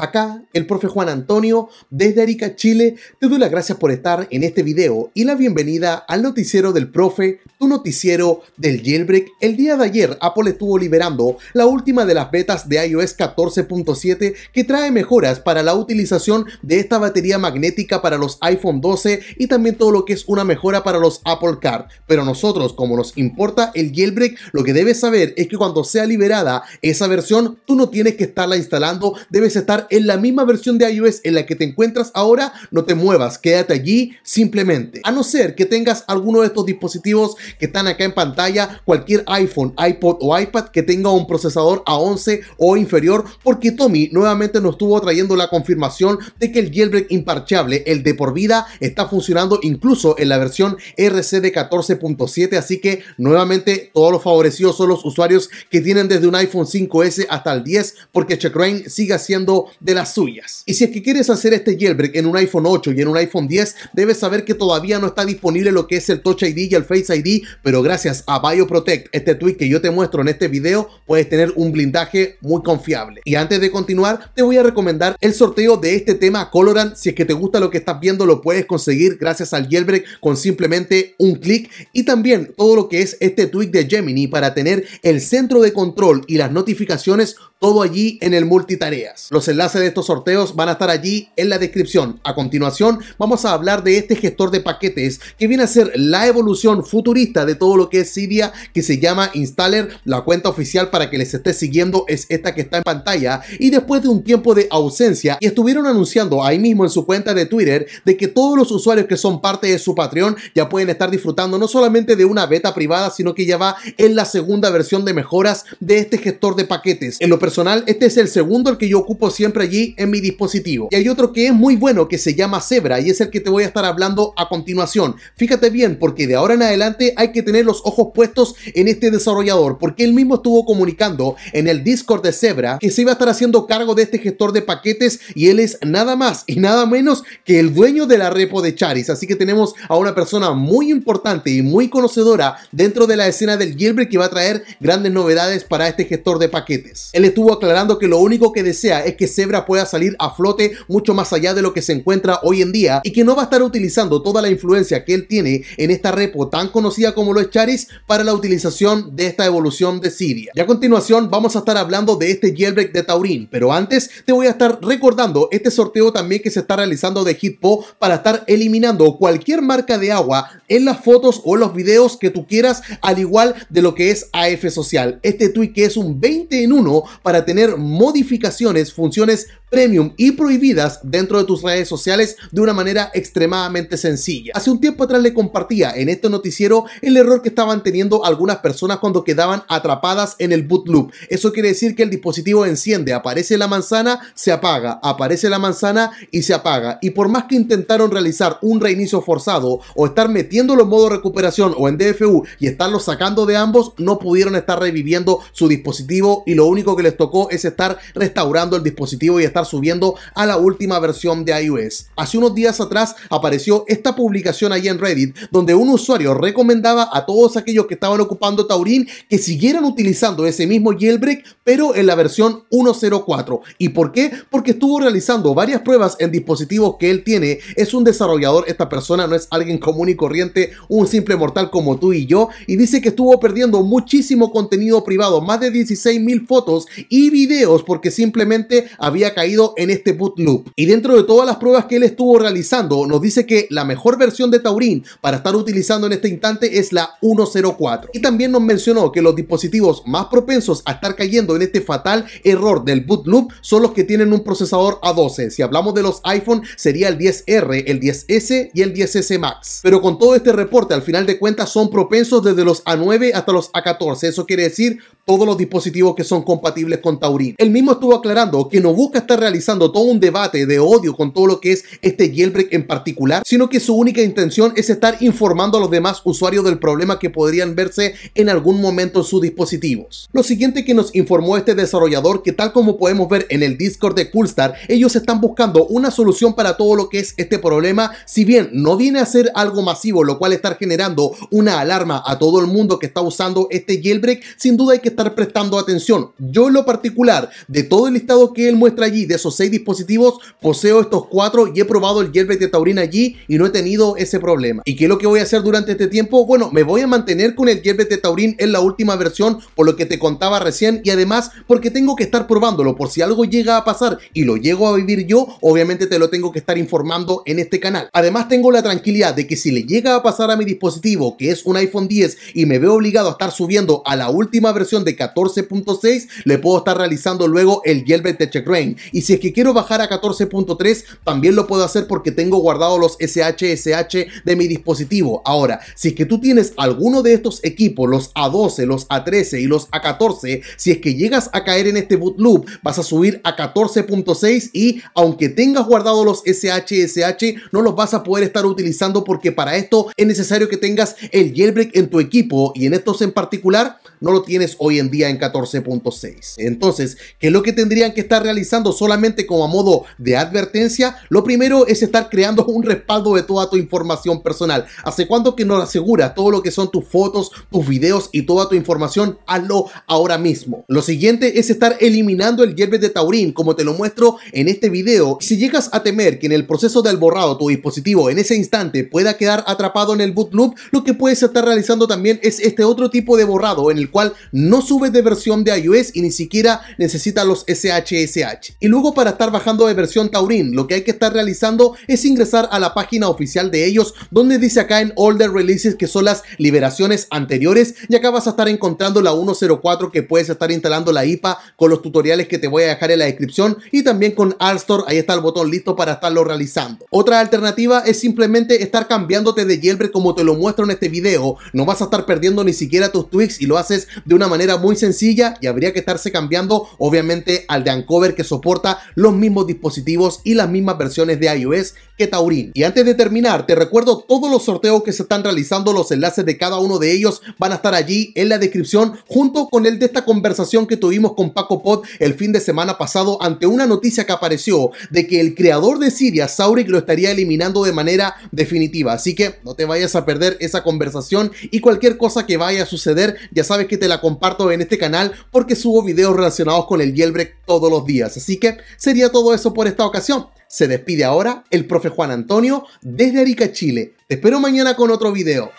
Acá el profe Juan Antonio desde Arica, Chile, te doy las gracias por estar en este video y la bienvenida al noticiero del profe, tu noticiero del jailbreak. El día de ayer Apple estuvo liberando la última de las betas de iOS 14.7 que trae mejoras para la utilización de esta batería magnética para los iPhone 12 y también todo lo que es una mejora para los Apple Card. Pero nosotros, como nos importa el jailbreak, lo que debes saber es que cuando sea liberada esa versión, tú no tienes que estarla instalando, debes estar en la misma versión de iOS en la que te encuentras ahora, no te muevas, quédate allí simplemente. A no ser que tengas alguno de estos dispositivos que están acá en pantalla, cualquier iPhone, iPod o iPad que tenga un procesador A11 o inferior, porque Tommy nuevamente nos estuvo trayendo la confirmación de que el jailbreak imparchable, el de por vida, está funcionando incluso en la versión RC de 14.7, así que nuevamente todos los favorecidos son los usuarios que tienen desde un iPhone 5S hasta el 10, porque Checkrain sigue siendo de las suyas. Y si es que quieres hacer este jailbreak en un iPhone 8 y en un iPhone 10, debes saber que todavía no está disponible lo que es el Touch ID y el Face ID, pero gracias a BioProtect, este tweet que yo te muestro en este video, puedes tener un blindaje muy confiable. Y antes de continuar, te voy a recomendar el sorteo de este tema Colorant. Si es que te gusta lo que estás viendo, lo puedes conseguir gracias al jailbreak con simplemente un clic y también todo lo que es este tweet de Gemini para tener el centro de control y las notificaciones todo allí en el multitareas. Los enlaces de estos sorteos van a estar allí en la descripción. A continuación vamos a hablar de este gestor de paquetes que viene a ser la evolución futurista de todo lo que es Cydia que se llama Installer. La cuenta oficial para que les esté siguiendo es esta que está en pantalla y después de un tiempo de ausencia y estuvieron anunciando ahí mismo en su cuenta de Twitter de que todos los usuarios que son parte de su Patreon ya pueden estar disfrutando no solamente de una beta privada sino que ya va en la segunda versión de mejoras de este gestor de paquetes. En lo personal este es el segundo el que yo ocupo siempre allí en mi dispositivo. Y hay otro que es muy bueno que se llama Zebra y es el que te voy a estar hablando a continuación. Fíjate bien porque de ahora en adelante hay que tener los ojos puestos en este desarrollador porque él mismo estuvo comunicando en el Discord de Zebra que se iba a estar haciendo cargo de este gestor de paquetes y él es nada más y nada menos que el dueño de la repo de Charis. Así que tenemos a una persona muy importante y muy conocedora dentro de la escena del Gilbert que va a traer grandes novedades para este gestor de paquetes. Él estuvo aclarando que lo único que desea es que se pueda salir a flote mucho más allá de lo que se encuentra hoy en día y que no va a estar utilizando toda la influencia que él tiene en esta repo tan conocida como lo es Charis para la utilización de esta evolución de Siria. Y a continuación vamos a estar hablando de este jailbreak de Taurin, pero antes te voy a estar recordando este sorteo también que se está realizando de Hitpo para estar eliminando cualquier marca de agua en las fotos o en los videos que tú quieras, al igual de lo que es AF Social. Este tweet que es un 20 en 1 para tener modificaciones, funciones premium y prohibidas dentro de tus redes sociales de una manera extremadamente sencilla. Hace un tiempo atrás le compartía en este noticiero el error que estaban teniendo algunas personas cuando quedaban atrapadas en el boot loop. Eso quiere decir que el dispositivo enciende, aparece la manzana, se apaga, aparece la manzana y se apaga. Y por más que intentaron realizar un reinicio forzado o estar metiéndolo en modo recuperación o en DFU y estarlo sacando de ambos, no pudieron estar reviviendo su dispositivo y lo único que les tocó es estar restaurando el dispositivo y estar subiendo a la última versión de iOS. Hace unos días atrás apareció esta publicación ahí en Reddit donde un usuario recomendaba a todos aquellos que estaban ocupando Taurin que siguieran utilizando ese mismo jailbreak pero en la versión 1.04. ¿Y por qué? Porque estuvo realizando varias pruebas en dispositivos que él tiene. Es un desarrollador, esta persona no es alguien común y corriente, un simple mortal como tú y yo, y dice que estuvo perdiendo muchísimo contenido privado, más de 16.000 fotos y videos porque simplemente había caído en este boot loop. Y dentro de todas las pruebas que él estuvo realizando, nos dice que la mejor versión de taurín para estar utilizando en este instante es la 104. Y también nos mencionó que los dispositivos más propensos a estar cayendo en este fatal error del boot loop son los que tienen un procesador A12. Si hablamos de los iPhone, sería el 10R, el 10S y el 10S Max. Pero con todo este reporte, al final de cuentas, son propensos desde los A9 hasta los A14. Eso quiere decir todos los dispositivos que son compatibles con Taurin. el mismo estuvo aclarando que no busca estar realizando todo un debate de odio con todo lo que es este jailbreak en particular, sino que su única intención es estar informando a los demás usuarios del problema que podrían verse en algún momento en sus dispositivos. Lo siguiente que nos informó este desarrollador que tal como podemos ver en el Discord de Coolstar, ellos están buscando una solución para todo lo que es este problema, si bien no viene a ser algo masivo, lo cual estar generando una alarma a todo el mundo que está usando este jailbreak, sin duda hay que estar prestando atención. Yo en lo particular, de todo el listado que él muestra allí, de esos seis dispositivos, poseo estos cuatro y he probado el Gelbet de Taurina allí y no he tenido ese problema. ¿Y qué es lo que voy a hacer durante este tiempo? Bueno, me voy a mantener con el Gelbet de Taurín en la última versión, por lo que te contaba recién, y además porque tengo que estar probándolo, por si algo llega a pasar y lo llego a vivir yo, obviamente te lo tengo que estar informando en este canal. Además tengo la tranquilidad de que si le llega a pasar a mi dispositivo, que es un iPhone 10 y me veo obligado a estar subiendo a la última versión de 14.6, le puedo estar realizando luego el jailbreak de rain Y si es que quiero bajar a 14.3, también lo puedo hacer porque tengo guardado los SHSH de mi dispositivo. Ahora, si es que tú tienes alguno de estos equipos, los A12, los A13 y los A14, si es que llegas a caer en este boot loop, vas a subir a 14.6 y aunque tengas guardado los SHSH, no los vas a poder estar utilizando porque para esto es necesario que tengas el jailbreak en tu equipo y en estos en particular no lo tienes hoy hoy en día en 14.6. Entonces, que lo que tendrían que estar realizando solamente como a modo de advertencia? Lo primero es estar creando un respaldo de toda tu información personal. ¿Hace cuánto que nos asegura todo lo que son tus fotos, tus videos y toda tu información? lo ahora mismo. Lo siguiente es estar eliminando el hierbe de Taurín, como te lo muestro en este video. Si llegas a temer que en el proceso del borrado tu dispositivo en ese instante pueda quedar atrapado en el boot loop, lo que puedes estar realizando también es este otro tipo de borrado en el cual no Subes sube de versión de iOS y ni siquiera necesita los SHSH. Y luego para estar bajando de versión Taurin, lo que hay que estar realizando es ingresar a la página oficial de ellos, donde dice acá en older Releases que son las liberaciones anteriores y acá vas a estar encontrando la 1.04 que puedes estar instalando la IPA con los tutoriales que te voy a dejar en la descripción y también con Store, ahí está el botón listo para estarlo realizando. Otra alternativa es simplemente estar cambiándote de jailbreak como te lo muestro en este video, no vas a estar perdiendo ni siquiera tus tweaks y lo haces de una manera muy sencilla y habría que estarse cambiando obviamente al de Ancover que soporta los mismos dispositivos y las mismas versiones de iOS que Taurin. Y antes de terminar, te recuerdo todos los sorteos que se están realizando, los enlaces de cada uno de ellos van a estar allí en la descripción junto con el de esta conversación que tuvimos con Paco Pot el fin de semana pasado ante una noticia que apareció de que el creador de Siria, Saurik lo estaría eliminando de manera definitiva. Así que no te vayas a perder esa conversación y cualquier cosa que vaya a suceder, ya sabes que te la comparto en este canal porque subo videos relacionados con el jailbreak todos los días. Así que sería todo eso por esta ocasión. Se despide ahora el profe Juan Antonio desde Arica, Chile. Te espero mañana con otro video.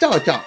Chao, chao.